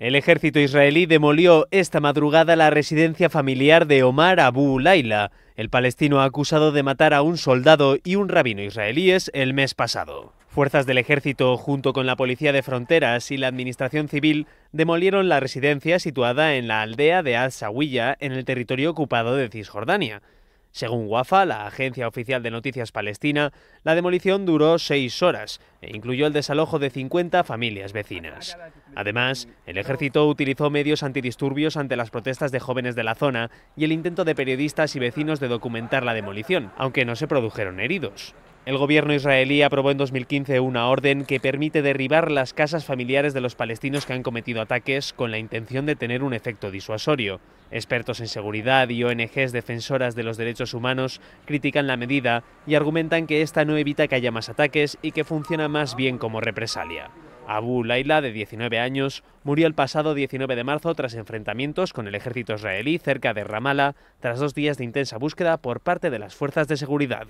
El ejército israelí demolió esta madrugada la residencia familiar de Omar Abu Laila, el palestino acusado de matar a un soldado y un rabino israelíes el mes pasado. Fuerzas del ejército, junto con la Policía de Fronteras y la Administración Civil, demolieron la residencia situada en la aldea de Al-Sawiya, en el territorio ocupado de Cisjordania. Según Wafa, la agencia oficial de noticias palestina, la demolición duró seis horas e incluyó el desalojo de 50 familias vecinas. Además, el ejército utilizó medios antidisturbios ante las protestas de jóvenes de la zona y el intento de periodistas y vecinos de documentar la demolición, aunque no se produjeron heridos. El gobierno israelí aprobó en 2015 una orden que permite derribar las casas familiares de los palestinos que han cometido ataques con la intención de tener un efecto disuasorio. Expertos en seguridad y ONGs defensoras de los derechos humanos critican la medida y argumentan que esta no evita que haya más ataques y que funciona más bien como represalia. Abu Laila, de 19 años, murió el pasado 19 de marzo tras enfrentamientos con el ejército israelí cerca de Ramallah, tras dos días de intensa búsqueda por parte de las fuerzas de seguridad.